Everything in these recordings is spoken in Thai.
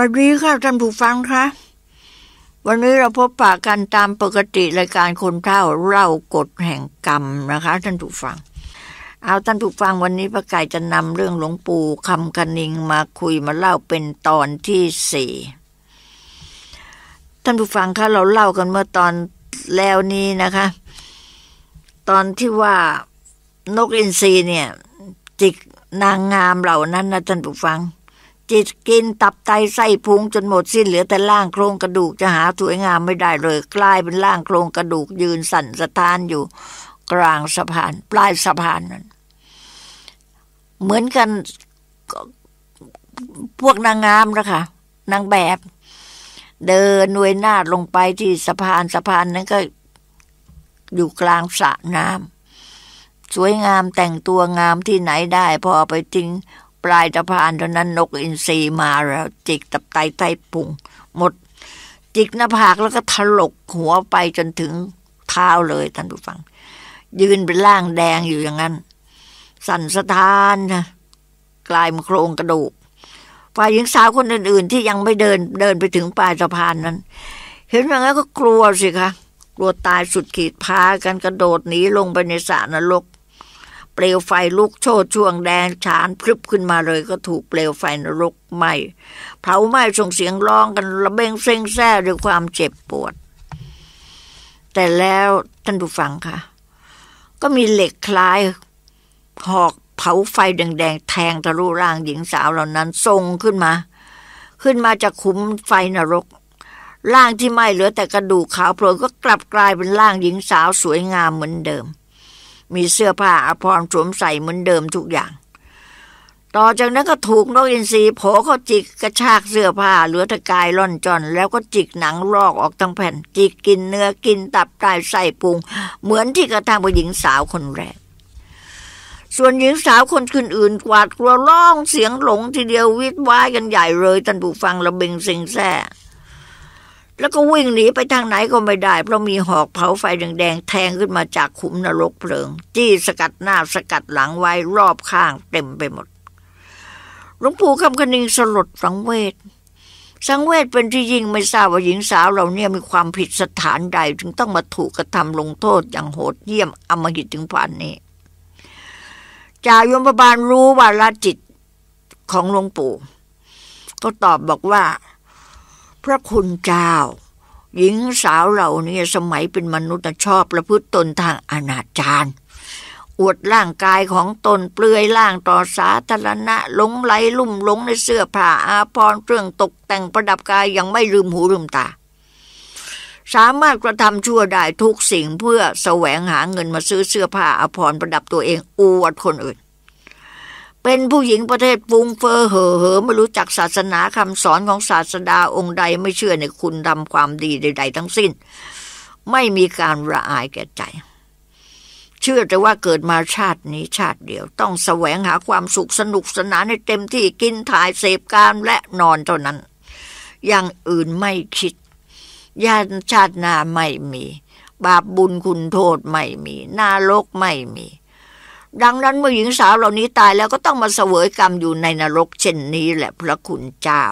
วันนี้ค่ะท่านผู้ฟังคะวันนี้เราพบปะกันตามปกติรายการคนเท่าเล่ากฎแห่งกรรมนะคะ ท่านผู้ฟัง เอาท่านผู้ฟังวันนี้ประกายจะนำเรื่องหลวงปู่คำคนิงมาคุยมาเล่าเป็นตอนที่สี่ท่านผู้ฟังคะเราเล่ากันเมื่อตอนแล้วนี้นะคะ ตอนที่ว่านกอินทรีเนี่ยจิกนางงามเหล่านั้นนะท่านผู้ฟังจิตกินตับไตไส้พุงจนหมดสิ้นเหลือ แต่ร่างโครงกระดูกจะหาสวยงามไม่ได้เลยกลายเป็นร่างโครงกระดูก ยืนสั่นสะท้านอยู่กลางสะพาน ปลายสะพานนั้น เหมือนกันพวกนางงามนะคะนางแบบเดินนวยหน้าลงไปที่สะพานสะพานนั้นก็อยู่กลางสระน้ำสวยงามแต่งตัวงามที่ไหนได้พอไปจริงปลายตะพานตอนนั้นนกอินทรีมาแล้ว จิกตับไตไตพุง หมด จิกหน้าผากแล้วก็ถลกหัวไปจนถึงเท้าเลยท่านผู้ฟัง ยืนเป็นร่างแดงอยู่อย่างนั้น สั่นสะท้านนะกลายมโครงกระดูกฝ่ายหญิงสาวคนอื่นๆที่ยังไม่เดินเดินไปถึงปลายสะพานนั้น เห็นอย่างนั้นก็กลัวสิคะกลัวตายสุดขีดพากันกระโดดหนีลงไปในสระนรกเปลวไฟลุกโชดช่วงแดง ฉานพรึบขึ้นมาเลย ก็ถูกเปลวไฟนรกไหมเผาไหม้ส่งเสียงร้องกันระเบงเซ็งแซ่ด้วยความเจ็บปวด แต่แล้วท่านผู้ฟังค่ะ ก็มีเหล็กคล้าย หอกเผาไฟแดงๆแทงทะลุร่างหญิงสาวเหล่านั้น ทรงขึ้นมา ขึ้นมาจากขุมไฟนรกร่างที่ไหม้เหลือแต่กระดูกขาวโพลนก็กลับกลายเป็นร่างหญิงสาวสวยงามเหมือนเดิมมีเสื้อผ้าอภรรสวมใส่เหมือนเดิมทุกอย่าง ต่อจากนั้นก็ถูกนกอินทรีโผเขาจิกกระชากเสื้อผ้า เหลือตะกายล่อนจอนแล้วก็จิกหนังลอกออกทั้งแผ่น จิกกินเนื้อกินตับไตใส่ปุง เหมือนที่กระทำกับหญิงสาวคนแรก ส่วนหญิงสาวคนอื่นๆกวาดกลัวร้องเสียงหลงทีเดียววิตวายกันใหญ่เลยท่านผู้ฟังระเบงเซ็งแซ่แล้วก็วิ่งหนีไปทางไหนก็ไม่ได้ เพราะมีหอกเผาไฟแดงๆแทงขึ้นมาจากขุมนรกเพลิง จี้สกัดหน้า สกัดหลังไว้รอบข้างเต็มไปหมดหลวงปู่คำคณิงสลดสังเวชสังเวชเป็นที่ยิ่งไม่ทราบว่าหญิงสาว เราเนี่ยมีความผิดสถานใดถึงต้องมาถูกกระทำลงโทษอย่างโหดเยี่ยมอมหิตถึงผ่านนี้จายมบาลรู้ว่าละจิตของหลวงปู่ ก็ตอบบอกว่าพระคุณเจ้า หญิงสาวเหล่านี้สมัยเป็นมนุษย์ชอบประพฤติตนทางอนาจารอวดร่างกายของตนเปลือยล่างต่อสาธารณะหลงไหลลุ่มหลงในเสื้อผ้าอาภรณ์เครื่องตกแต่งประดับกายยังไม่ลืมหูลืมตา สามารถกระทำชั่วได้ทุกสิ่งเพื่อแสวงหาเงินมาซื้อเสื้อผ้าอาภรณ์ประดับตัวเองอวดคนอื่นเป็นผู้หญิงประเทศฟุงเฟอ้อเหอเหอ ไม่รู้จักศาสนาคำสอนของศาสดาองค์ใดไม่เชื่อในคุณทำความดีใด ๆ ทั้งสิ้น ไม่มีการระอายแก่ใจ เชื่อแต่ว่าเกิดมาชาตินี้ชาติเดียว ต้องแสวงหาความสุขสนุกสนานให้เต็มที่กินถ่ายเสพการและนอนเท่านั้นอย่างอื่นไม่คิดญาติชาตินาไม่มี บาปบุญคุณโทษไม่มีนาโลกไม่มีดังนั้นเมื่อหญิงสาวเหล่านี้ตายแล้วก็ต้องมาเสวยกรรมอยู่ในนรกเช่นนี้แหละพระคุณเจ้า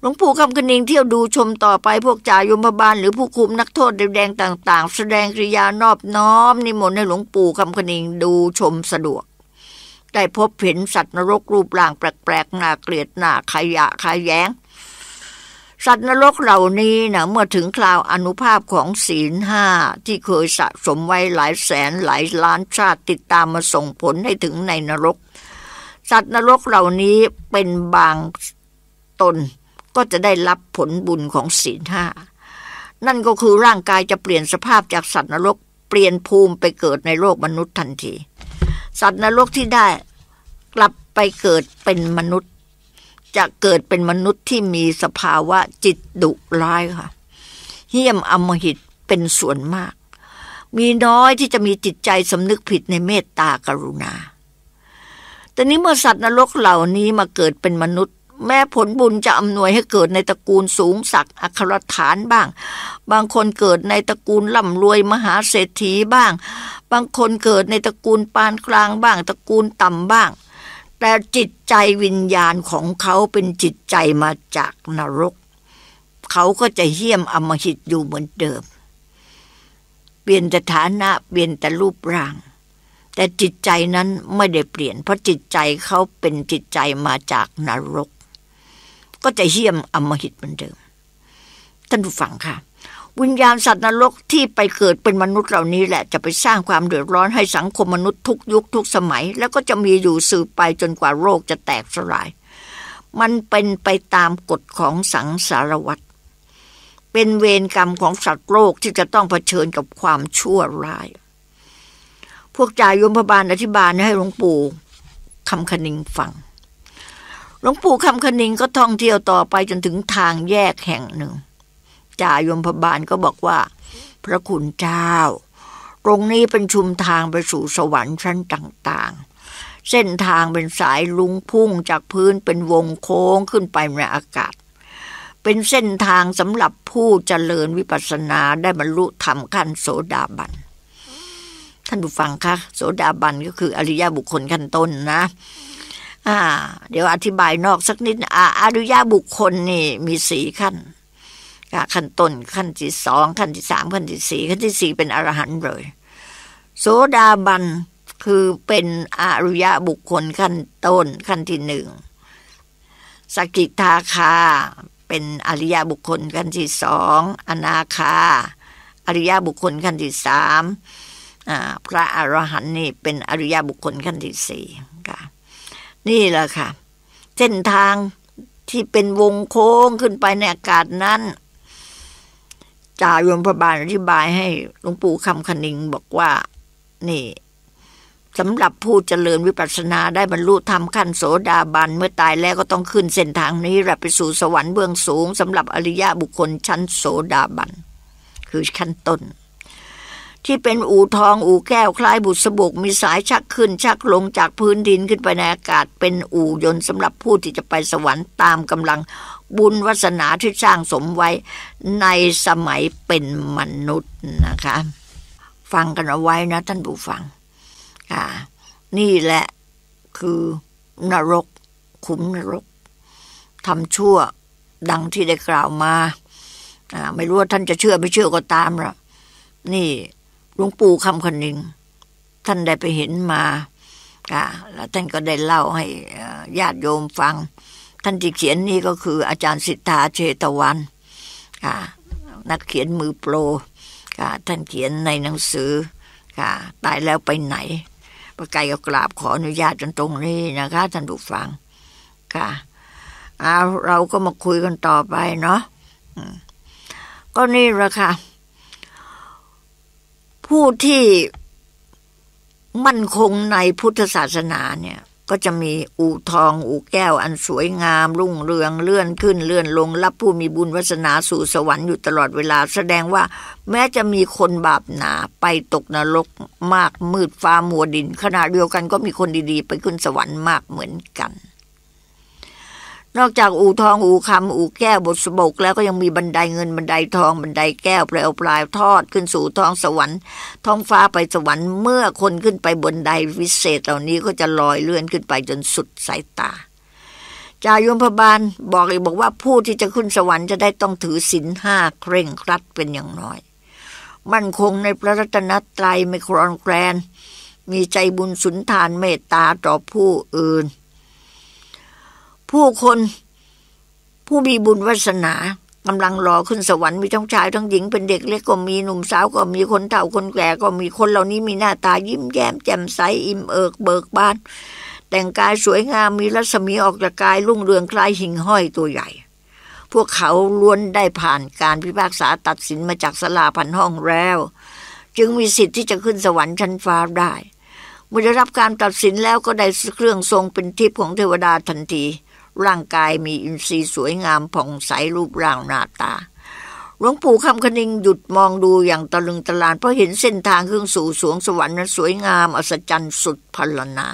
หลวงปู่คำคณิงเที่ยวดูชมต่อไปพวกจ่ายมพบาลหรือผู้คุมนักโทษแดงต่างๆ แสดงกิริยานอบน้อม นิมนต์ให้หลวงปู่คำคณิงดูชมสะดวก ได้พบเห็นสัตว์นรกรูปร่างแปลกๆหน้าเกลียดหน้าขยะขยแยงสัตว์นรกเหล่านี้นะเมื่อถึงคราวอนุภาพของศีลห้าที่เคยสะสมไว้หลายแสนหลายล้านชาติติดตามมาส่งผลให้ถึงในนรก สัตว์นรกเหล่านี้เป็นบางตนก็จะได้รับผลบุญของศีลห้านั่นก็คือร่างกายจะเปลี่ยนสภาพจากสัตว์นรกเปลี่ยนภูมิไปเกิดในโลกมนุษย์ทันที สัตว์นรกที่ได้กลับไปเกิดเป็นมนุษย์จะเกิดเป็นมนุษย์ที่มีสภาวะจิตดุร้ายค่ะ เหี้ยมอมหิตเป็นส่วนมาก มีน้อยที่จะมีจิตใจสำนึกผิดในเมตตากรุณา แต่นี้เมื่อสัตว์นรกเหล่านี้มาเกิดเป็นมนุษย์ แม่ผลบุญจะอำนวยให้เกิดในตระกูลสูงสักอัครฐานบ้าง บางคนเกิดในตระกูลร่ำรวยมหาเศรษฐีบ้าง บางคนเกิดในตระกูลปานกลางบ้างตระกูลต่ำบ้างแต่จิตใจวิญญาณของเขาเป็นจิตใจมาจากนรก เขาก็จะเหี้ยมอมหิตอยู่เหมือนเดิม เปลี่ยนสถานะเปลี่ยนแต่รูปร่าง แต่จิตใจนั้นไม่ได้เปลี่ยนเพราะจิตใจเขาเป็นจิตใจมาจากนรก ก็จะเหี้ยมอมหิตเหมือนเดิม ท่านผู้ฟังค่ะวิญญาณสัตว์นรกที่ไปเกิดเป็นมนุษย์เหล่านี้แหละจะไปสร้างความเดือดร้อนให้สังคมมนุษย์ทุกยุคทุกสมัย แล้วก็จะมีอยู่สืบไปจนกว่าโรคจะแตกสลาย มันเป็นไปตามกฎของสังสารวัตรเป็นเวรกรรมของสัตว์โลกที่จะต้องเผชิญกับความชั่วร้าย พวกจายยมบาลอธิบายให้หลวงปู่คำคณิงฟัง หลวงปู่คำคณิงก็ท่องเที่ยวต่อไปจนถึงทางแยกแห่งหนึ่งจ่ายมพบาลก็บอกว่า พระคุณเจ้าตรงนี้เป็นชุมทางไปสู่สวรรค์ชั้นต่างๆ เส้นทางเป็นสายลุงพุ่งจากพื้นเป็นวงโค้งขึ้นไปในอากาศ เป็นเส้นทางสำหรับผู้เจริญวิปัสสนาได้บรรลุธรรมขั้นโสดาบัน ท่านผู้ฟังคะโสดาบันก็คืออริยบุคคลขั้นต้นนะ อ่า เดี๋ยวอธิบายนอกสักนิดอริยบุคคลนี่ มีสี่ขั้นขั้นต้นขั้นที่สองขั้นที่สามขั้นที่สี่ขั้นที่สี่เป็นอรหันต์เลยโสดาบัน คือเป็นอริยะบุคคลขั้นต้นขั้นที่หนึ่งสกิทาคาเป็นอริยบุคคลขั้นที่สองอนาคาอริยบุคคลขั้นที่สามพระอรหันต์นี่เป็นอริยบุคคลขั้นที่สี่ค่ะนี่แหละค่ะเส้นทางที่เป็นวงโค้งขึ้นไปในอากาศนั้นจายมพระบาลอธิบายให้หลวงปู่คำคณิงบอกว่านี่สำหรับผู้เจริญวิปัสสนาได้บรรลุธรรมขั้นโสดาบันเมื่อตายแล้วก็ต้องขึ้นเส้นทางนี้รหละไปสู่สวรรค์เบื้องสูงสำหรับอริยะบุคคลชั้นโสดาบัน คือขั้นต้น ที่เป็นอู่ทองอู่แก้วคล้ายบุษบกมีสายชักขึ้น ชักลงจากพื้นดินขึ้นไปในอากาศเป็นอู่ยนต์สำหรับผู้ที่จะไปสวรรค์ตามกำลังบุญวาสนาที่สร้างสมไว้ในสมัยเป็นมนุษย์นะคะฟังกันเอาไว้นะท่านผู้ฟังค่ะนี่แหละคือนรกขุมนรกทำชั่วดังที่ได้กล่าวมาไม่รู้ว่าท่านจะเชื่อไม่เชื่อก็ตามหรอกนี่หลวงปู่คำคนหนึ่ง ท่านได้ไปเห็นมาแล้วท่านก็ได้เล่าให้ญาติโยมฟังท่านที่เขียนนี่ก็คืออาจารย์สิทธาเชตวันค่ะนักเขียนมือโปรค่ะท่านเขียนในหนังสือ ค่ะ ตายแล้วไปไหน ประไก่ก็กราบขออนุญาตจนตรงนี้นะคะ ท่านผู้ฟัง ค่ะเอาเราก็มาคุยกันต่อไปเนาะก็นี่ละค่ะ ผู้ที่มั่นคงในพุทธศาสนาเนี่ยก็จะมีอู่ทองอู่แก้วอันสวยงาม รุ่งเรือง เลื่อนขึ้นเลื่อนลง รับผู้มีบุญวาสนาสู่สวรรค์อยู่ตลอดเวลาแสดงว่าแม้จะมีคนบาปหนาไปตกนรกมากมืดฟ้ามัวดิน ขณะเดียวกันก็มีคนดีๆ ไปขึ้นสวรรค์มากเหมือนกันนอกจากอู่ทองอู่คำอู่แก้วบทสบกแล้วก็ ยังมีบันไดเงินบันไดทองบันไดแก้วเปลวปลายทอดขึ้นสู่ท้องสวรรค์ ท้องฟ้าไปสวรรค์ เมื่อคนขึ้นไปบนไดวิเศษเหล่านี้ก็จะลอยเลื่อนขึ้นไปจนสุดสายตาจายมพบาลบอกอีกบอกว่าผู้ที่จะขึ้นสวรรค์จะได้ต้องถือศีลห้าเคร่งครัดเป็นอย่างน้อย มั่นคงในพระรัตนตรัยไม่ครอนแกลนมีใจบุญสุนทานเมตตาต่อผู้อื่นผู้คน ผู้มีบุญวาสนากำลังรอขึ้นสวรรค์มีทั้งชายทั้งหญิงเป็นเด็กเล็กก็มีหนุ่มสาว ก็มีคนเฒ่าคนแก่ก็มีคนเหล่านี้มีหน้าตายิ้มแย้มแจ่มใสอิ่มเอิกเบิกบาน แต่งกายสวยงามมีรัศมีออกจากกาย รุ่งเรือง คล้ายหิ่งห้อยตัวใหญ่ พวกเขาล้วนได้ผ่านการพิพากษาตัดสินมาจากสลาพันห้องแล้ว จึงมีสิทธิ์ที่จะขึ้นสวรรค์ชั้นฟ้าได้ เมื่อได้รับการตัดสินแล้วก็ได้เครื่องทรงเป็นทิพย์ของเทวดาทันทีร่างกายมีอินทรีย์สวยงามผ่องใสรูปร่างหน้าตา หลวงปู่คำคณิงหยุดมองดูอย่างตะลึงตะลานเพราะเห็นเส้นทางขึ้นสู่สวงสวรรค์นั้นสวยงามอัศจรรย์สุดพลนา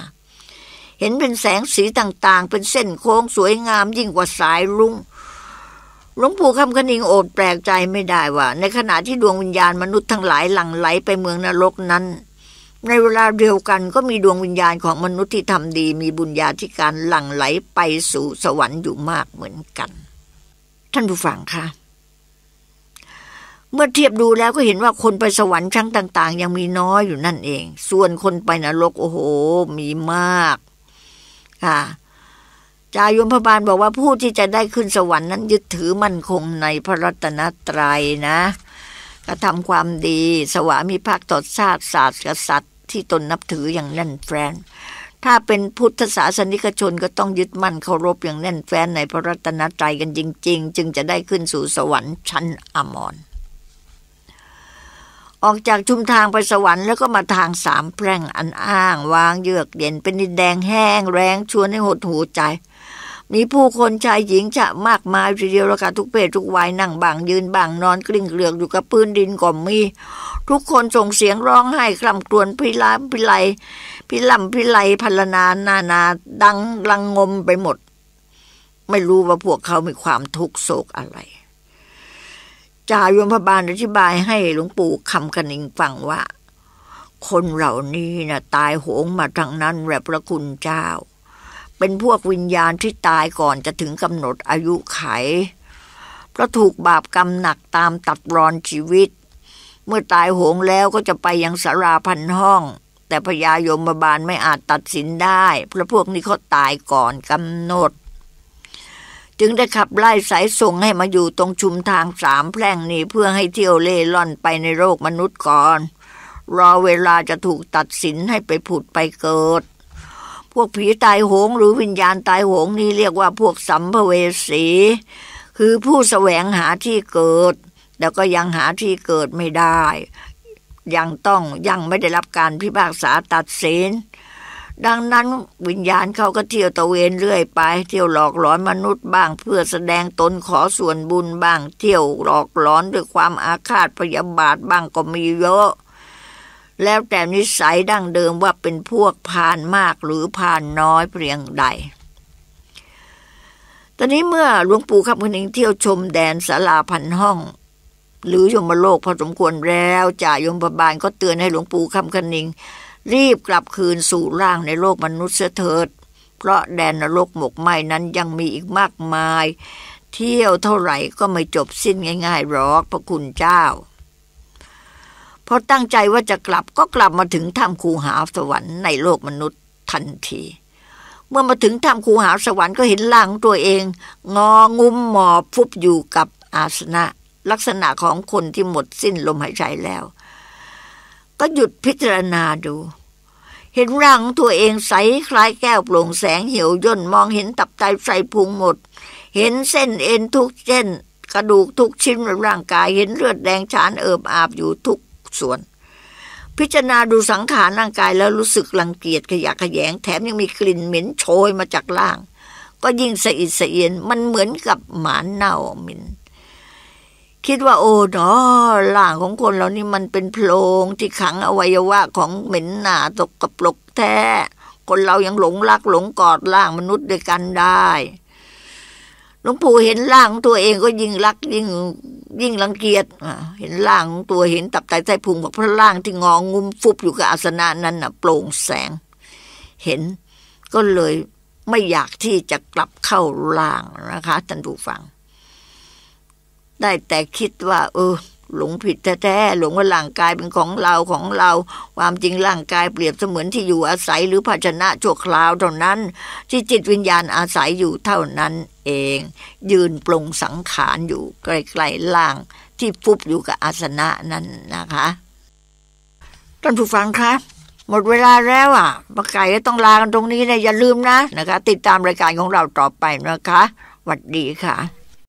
เห็นเป็นแสงสีต่างๆ เป็นเส้นโค้งสวยงามยิ่งกว่าสายรุ้งหลวงปู่คำคณิงโอดแปลกใจไม่ได้ว่า ในขณะที่ดวงวิญญาณมนุษย์ทั้งหลายหลั่งไหลไปเมืองนรกนั้นในเวลาเดียวกันก็มีดวงวิญญาณของมนุษย์ที่ทำดี มีบุญญาธิการหลั่งไหลไปสู่สวรรค์อยู่มากเหมือนกัน ท่านผู้ฟังคะ เมื่อเทียบดูแล้วก็เห็นว่าคนไปสวรรค์ชั้นต่างๆ ยังมีน้อยอยู่นั่นเอง ส่วนคนไปนรกโอ้โหมีมากค่ะจายมพบาลบอกว่าผู้ที่จะได้ขึ้นสวรรค์นั้นยึดถือมั่นคงในพระรัตนตรัยนะกระทำความดี สวามิภักดิ์ต่อชาติศาสตร์กษัตริย์ที่ตนนับถืออย่างแน่นแฟ้นถ้าเป็นพุทธศาสนิกชนก็ต้องยึดมั่นเคารพอย่างแน่นแฟ้นในพระรัตนตรัยกันจริง ๆ จึงจะได้ขึ้นสู่สวรรค์ชั้นอมร ออกจากชุมทางไปสวรรค์แล้วก็มาทางสามแพร่งอันอ้างวางเยือกเย็นเป็นดินแดงแห้งแรงชวนให้หดหูใจมีผู้คนชายหญิงจะมากมายทีเดียวละค่ะทุกเพศ ทุกวัย นั่งบาง ยืนบาง นอนกลิ้งเกลือกอยู่กับพื้นดินก็มีทุกคนส่งเสียงร้องไห้คร่ำครวญพิลาพิไลพิลำพิไลพัลนานานา ดังลังงมไปหมด ไม่รู้ว่าพวกเขามีความทุกข์โศกอะไร จายมพบาลอธิบายให้หลวงปู่คำกนิงฟังว่า คนเหล่านี้นะ่ะ ตายโหงมาทางนั้นแหละพระคุณเจ้าเป็นพวกวิญญาณที่ตายก่อนจะถึงกำหนดอายุไข เพราะถูกบาปกรรมหนักตามตัดรอนชีวิต เมื่อตายโหงแล้วก็จะไปยังสาราพันห้อง แต่พญายมบาลไม่อาจตัดสินได้ เพราะพวกนี้เขาตายก่อนกำหนด จึงได้ขับไล่สายส่งให้มาอยู่ตรงชุมทางสามแพร่งนี้เพื่อให้เที่ยวเล่ล่อนไปในโลกมนุษย์ก่อน รอเวลาจะถูกตัดสินให้ไปผุดไปเกิดพวกผีตายโหงหรือวิญญาณตายโหงนี่เรียกว่าพวกสัมภเวสีคือผู้แสวงหาที่เกิดแล้วก็ยังหาที่เกิดไม่ได้ยังต้องยังไม่ได้รับการพิพากษาตัดสินดังนั้นวิญญาณเขาก็เที่ยวตะเวนเรื่อยไป เที่ยวหลอกหลอนมนุษย์บ้างเพื่อแสดงตนขอส่วนบุญบ้างเที่ยวหลอกหลอนด้วยความอาฆาตพยาบาทบ้างก็มีเยอะแล้วแต่นิสัยดั้งเดิมว่าเป็นพวกพานมากหรือพานน้อยเพียงใด ตอนนี้เมื่อหลวงปู่ขับคนิงเที่ยวชมแดนสาลาพันห้อง หรือยมโลกพอสมควรแล้วจ่ายมบาลก็เตือนให้หลวงปู่คำคนิง รีบกลับคืนสู่ร่างในโลกมนุษย์เถิด เพราะแดนนรกหมกไหมนั้นยังมีอีกมากมาย เที่ยวเท่าไหร่ก็ไม่จบสิ้นง่ายๆหรอกพระคุณเจ้าพราะตั้งใจว่าจะกลับก็กลับมาถึงถ้ำคูหาสวรรค์ในโลกมนุษย์ทันที เมื่อมาถึงถ้ำคูหาสวรรค์ก็เห็นล่างของตัวเอง งองุ้มหมอบฟุบอยู่กับอาสนะ ลักษณะของคนที่หมดสิ้นลมหายใจแล้ว ก็หยุดพิจารณาดู เห็นร่างตัวเองใสคล้ายแก้วโปร่งแสงเหี่ยวย่นมองเห็นตับไตไส้พุงหมด เห็นเส้นเอ็นทุกเส้นกระดูกทุกชิ้นในร่างกาย เห็นเลือดแดงฉานเอิบอาบอยู่ทุกส่วนพิจารณาดูสังขารร่างกายแล้วรู้สึกรังเกียจขยะขยงแถมยังมีกลิ่นเหม็นโชยมาจากล่าง ก็ยิ่งสะอิดสะเอียนมันเหมือนกับหมาเน่าหมินคิดว่า โอ้ดนอล่างของคนเรานี่มันเป็นโพรงที่ขังอวัยวะของเหม็นหนาตกกระปลกแท้ คนเรายังหลงรักหลงกอดล่างมนุษย์ด้วยกันได้หลวงปู่เห็นล่างตัวเองก็ยิ่งรักยิ่งยิ่งรังเกียจเห็นล่างตัวเห็นตับไตไส้พุงบอกพระล่างที่งองงุมฟุบอยู่กับ อาสนะนั้นน่ะ โปร่งแสง เห็นก็เลยไม่อยากที่จะกลับเข้าล่างนะคะท่านผู้ฟัง ได้แต่คิดว่าเออหลงผิดแท้ๆ หลงว่าร่างกายเป็นของเราของเรา ความจริงร่างกายเปรียบเสมือนที่อยู่อาศัยหรือภาชนะชั่วคราวเท่านั้น ที่จิตวิญญาณอาศัยอยู่เท่านั้นเอง ยืนปรงสังขารอยู่ไกลๆล่างที่ฟุบอยู่กับอาสนะนั้นนะคะ ท่านผู้ฟังคะ หมดเวลาแล้วอ่ะมกไก่ก็ต้องลากันตรงนี้นะอย่าลืมนะนะคะ ติดตามรายการของเราต่อไปนะคะสวัสดีค่ะ